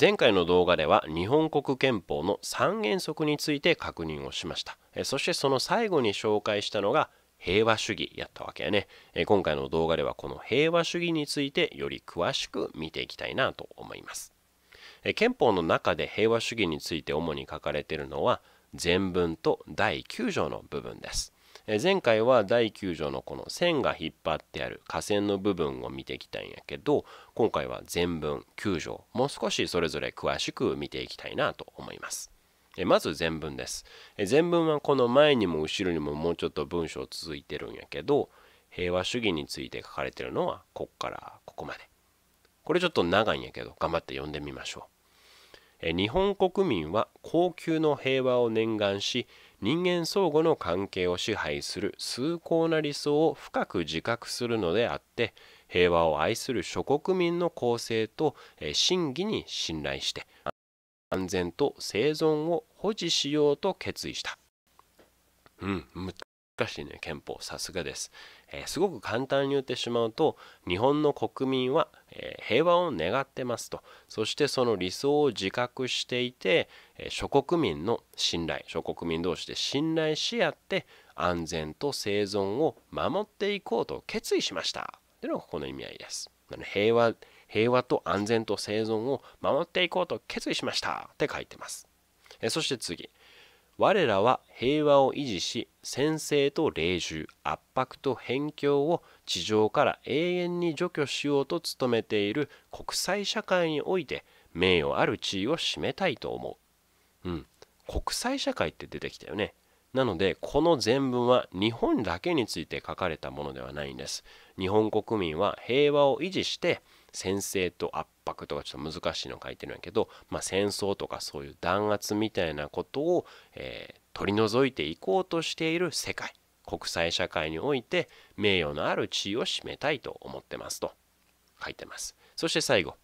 前回の動画では日本国憲法の3原則について確認をしましたそしてその最後に紹介したのが平和主義やったわけやね今回の動画ではこの平和主義についてより詳しく見ていきたいなと思います憲法の中で平和主義について主に書かれているのは全文と第9条の部分ですえ前回は第9条のこの線が引っ張ってある下線の部分を見てきたんやけど今回は全文9条もう少しそれぞれ詳しく見ていきたいなと思います。まず全文です。全文はこの前にも後ろにももうちょっと文章続いてるんやけど平和主義について書かれてるのはこっからここまで。これちょっと長いんやけど頑張って読んでみましょう。日本国民は高級の平和を念願し人間相互の関係を支配する崇高な理想を深く自覚するのであって平和を愛する諸国民の構成と真偽に信頼して安全と生存を保持しようと決意した。うん、かしね憲法さすがです、えー、すごく簡単に言ってしまうと日本の国民は、えー、平和を願ってますとそしてその理想を自覚していて、えー、諸国民の信頼諸国民同士で信頼し合って安全と生存を守っていこうと決意しましたというのがここの意味合いです平和平和と安全と生存を守っていこうと決意しましたって書いてます、そして次我らは平和を維持し先制と霊獣圧迫と偏境を地上から永遠に除去しようと努めている国際社会において名誉ある地位を占めたいと思う。うん。国際社会って出てきたよね。なのでこの全文は日本だけについて書かれたものではないんです。日本国民は平和を維持して先制と圧迫とかちょっと難しいの書いてるんやけど、まあ、戦争とかそういう弾圧みたいなことを、えー、取り除いていこうとしている世界国際社会において名誉のある地位を占めたいと思ってますと書いてますそして最後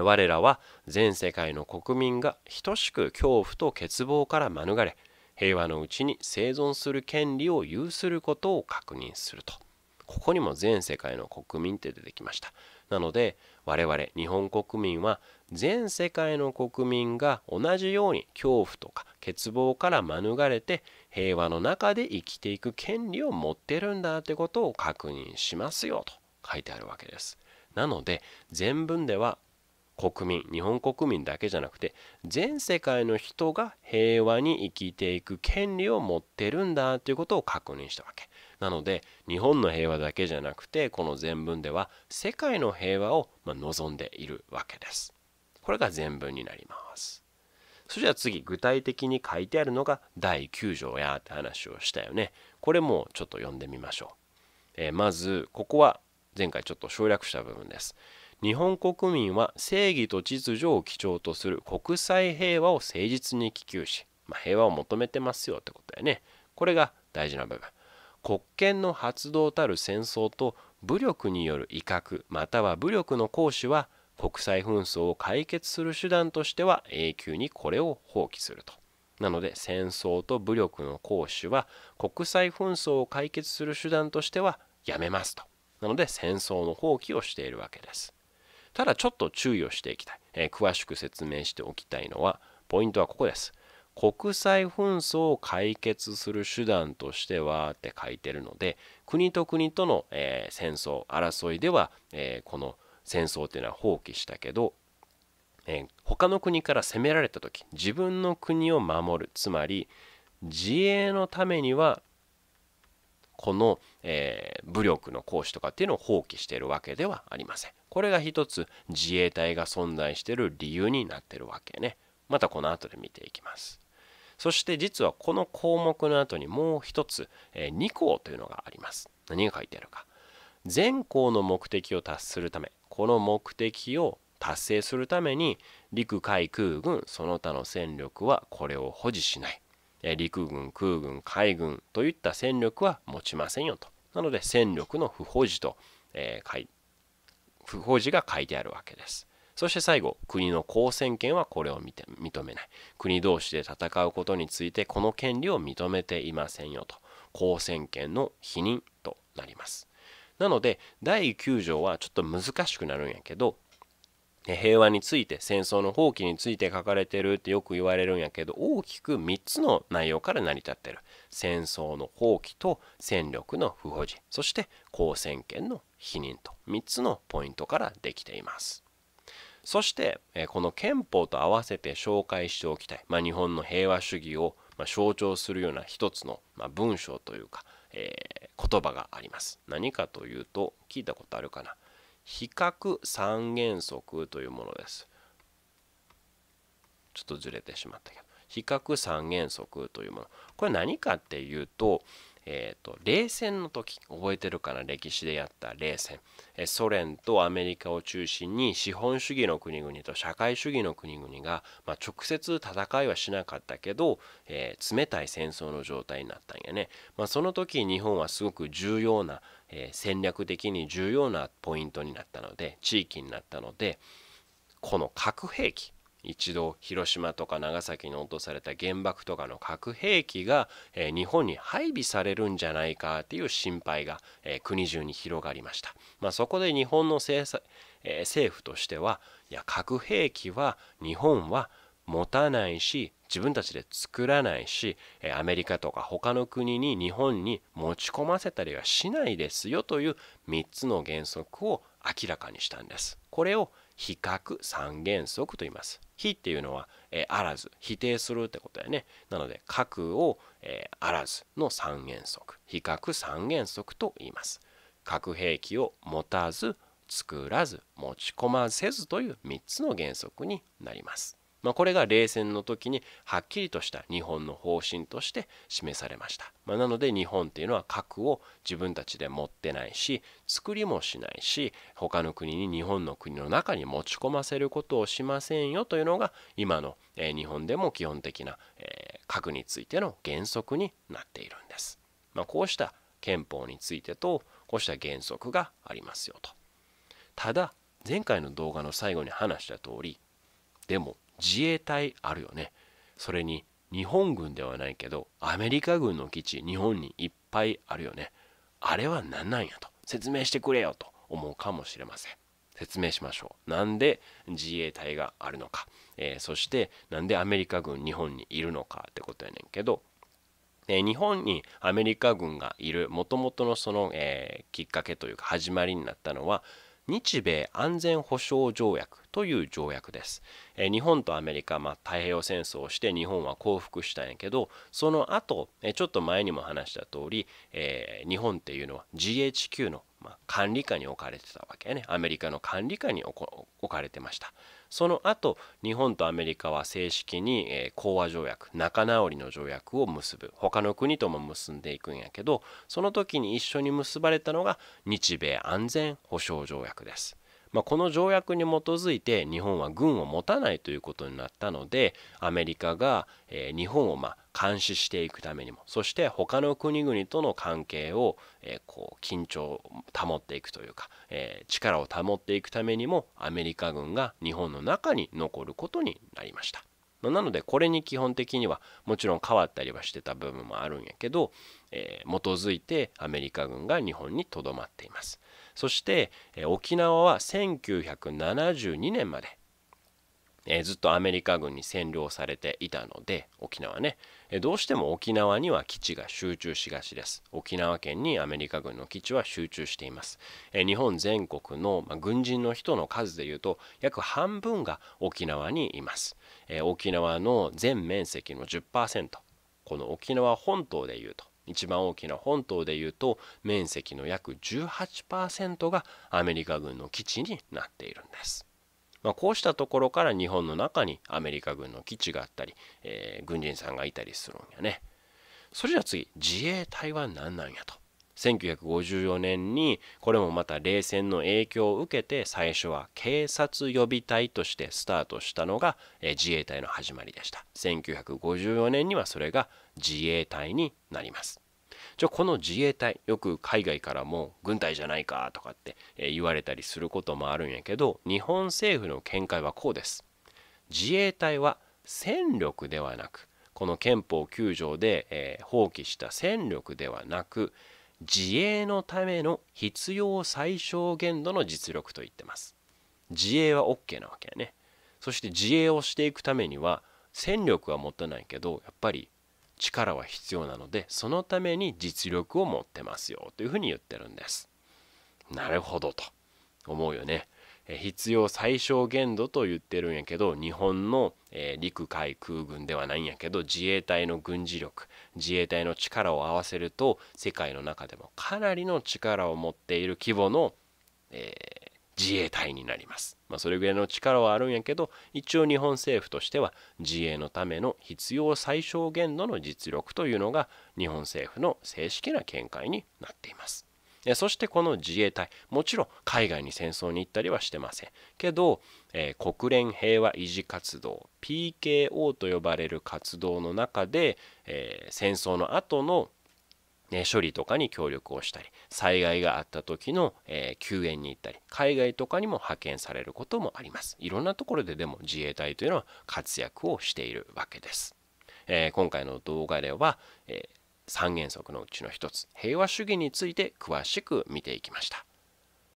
我らは全世界の国民が等しく恐怖と欠乏から免れ平和のうちに生存する権利を有することを確認すると。ここにも全世界の国民って出てきましたなので我々日本国民は全世界の国民が同じように恐怖とか欠乏から免れて平和の中で生きていく権利を持ってるんだってことを確認しますよと書いてあるわけですなので全文では国民日本国民だけじゃなくて全世界の人が平和に生きていく権利を持ってるんだということを確認したわけなので日本の平和だけじゃなくてこの全文では世界の平和を望んでいるわけです。これが全文になります。それじゃあ次具体的に書いてあるのが第9条やって話をしたよね。これもちょっと読んでみましょう。えー、まずここは前回ちょっと省略した部分です。日本国民は正義と秩序を基調とする国際平和を誠実に希求し、まあ、平和を求めてますよってことだよね。これが大事な部分。国権の発動たる戦争と武力による威嚇または武力の行使は国際紛争を解決する手段としては永久にこれを放棄すると。なので戦争と武力の行使は国際紛争を解決する手段としてはやめますと。なので戦争の放棄をしているわけです。ただちょっと注意をしていきたい。えー、詳しく説明しておきたいのはポイントはここです。国際紛争を解決する手段としてはって書いてるので国と国との、えー、戦争争いでは、えー、この戦争っていうのは放棄したけど、えー、他の国から攻められた時自分の国を守るつまり自衛のためにはこの、えー、武力の行使とかっていうのを放棄しているわけではありません。これが一つ自衛隊が存在している理由になってるわけね。またこの後で見ていきます。そして実はこの項目の後にもう一つ、えー、2項というのがあります何が書いてあるか全項の目的を達するためこの目的を達成するために陸海空軍その他の戦力はこれを保持しない陸軍空軍海軍といった戦力は持ちませんよとなので戦力の不保持と、えー、不保持が書いてあるわけですそして最後、国の公選権はこれを認めない。国同士で戦うことについてこの権利を認めていませんよと。公選権の否認となります。なので、第9条はちょっと難しくなるんやけど、平和について戦争の放棄について書かれてるってよく言われるんやけど大きく3つの内容から成り立ってる戦争の放棄と戦力の不保持そして公選権の否認と3つのポイントからできています。そして、えこの憲法と合わせて紹介しておきたい、まあ、日本の平和主義を、ま象徴するような一つの、ま文章というか、えー、言葉があります。何かというと聞いたことあるかな比較三原則というものです。ちょっとずれてしまったけど比較三原則というものこれ何かっていうとえーと、冷戦の時覚えてるかな歴史でやった冷戦ソ連とアメリカを中心に資本主義の国々と社会主義の国々が、まあ、直接戦いはしなかったけど、えー、冷たい戦争の状態になったんやね、まあ、その時日本はすごく重要な、えー、戦略的に重要なポイントになったので地域になったのでこの核兵器一度広島とか長崎に落とされた原爆とかの核兵器が、え日本に配備されるんじゃないかっていう心配が、え国中に広がりました、まあ、そこで日本の政策、え政府としてはいや核兵器は日本は持たないし自分たちで作らないしアメリカとか他の国に日本に持ち込ませたりはしないですよという3つの原則を明らかにしたんです。これを比較三原則と言います。非っていうのは、えー、あらず、否定するってことだよね。なので、核を、えー、あらずの三原則、比較三原則と言います。核兵器を持たず、作らず、持ち込ませずという3つの原則になります。まあ、これが冷戦の時にはっきりとした日本の方針として示されました、まあ、なので日本っていうのは核を自分たちで持ってないし作りもしないし他の国に日本の国の中に持ち込ませることをしませんよというのが今の、え日本でも基本的な、え核についての原則になっているんです、まあ、こうした憲法についてとこうした原則がありますよとただ前回の動画の最後に話した通りでも自衛隊あるよねそれに日本軍ではないけどアメリカ軍の基地日本にいっぱいあるよねあれは何なんやと説明してくれよと思うかもしれません説明しましょうなんで自衛隊があるのか、えー、そしてなんでアメリカ軍日本にいるのかってことやねんけどえ日本にアメリカ軍がいるもともとのその、えー、きっかけというか始まりになったのは日米安全保障条約という条約です。え日本とアメリカ、まあ、太平洋戦争をして日本は降伏したんやけどその後えちょっと前にも話した通り、えー、日本っていうのは GHQ の、まあ、管理下に置かれてたわけやねアメリカの管理下に置かれてました。その後日本とアメリカは正式に、え講和条約仲直りの条約を結ぶ他の国とも結んでいくんやけどその時に一緒に結ばれたのが日米安全保障条約です。まあ、この条約に基づいて日本は軍を持たないということになったのでアメリカが、え日本をま監視していくためにもそして他の国々との関係を、えー、こう緊張を保っていくというか、えー、力を保っていくためにもアメリカ軍が日本の中に残ることになりました。なのでこれに基本的にはもちろん変わったりはしてた部分もあるんやけど、えー、基づいてアメリカ軍が日本にとどまっていますそして、えー、沖縄は1972年までえずっとアメリカ軍に占領されていたので沖縄ね、えどうしても沖縄には基地が集中しがちです沖縄県にアメリカ軍の基地は集中しています、え日本全国の、ま軍人の人の数でいうと約半分が沖縄にいます、え沖縄の全面積の10%この沖縄本島でいうと一番大きな本島でいうと面積の約18%がアメリカ軍の基地になっているんですまあ、こうしたところから日本の中にアメリカ軍の基地があったり、えー、軍人さんがいたりするんやね。それじゃあ次自衛隊は何なんやと。1954年にこれもまた冷戦の影響を受けて最初は警察予備隊としてスタートしたのが自衛隊の始まりでした1954年にはそれが自衛隊になりますじゃこの自衛隊よく海外からも軍隊じゃないかとかって言われたりすることもあるんやけど日本政府の見解はこうです自衛隊は戦力ではなくこの憲法9条で、えー、放棄した戦力ではなく自衛のための必要最小限度の実力と言ってます自衛は OK なわけやねそして自衛をしていくためには戦力は持たないけどやっぱり力は必要なのでそのために実力を持ってますよというふうに言ってるんです。なるほどと思うよね。必要最小限度と言ってるんやけど日本の、えー、陸海空軍ではないんやけど自衛隊の軍事力自衛隊の力を合わせると世界の中でもかなりの力を持っている規模の、えー、自衛隊になります、まあ、それぐらいの力はあるんやけど一応日本政府としては自衛のための必要最小限度の実力というのが日本政府の正式な見解になっていますそしてこの自衛隊もちろん海外に戦争に行ったりはしてませんけど、えー、国連平和維持活動 PKO と呼ばれる活動の中で、えー、戦争の後のね、処理とかに協力をしたり災害があった時の、えー、救援に行ったり海外とかにも派遣されることもありますいろんなところででも自衛隊というのは活躍をしているわけです、えー、今回の動画では、えー、三原則のうちの1つ平和主義について詳しく見ていきました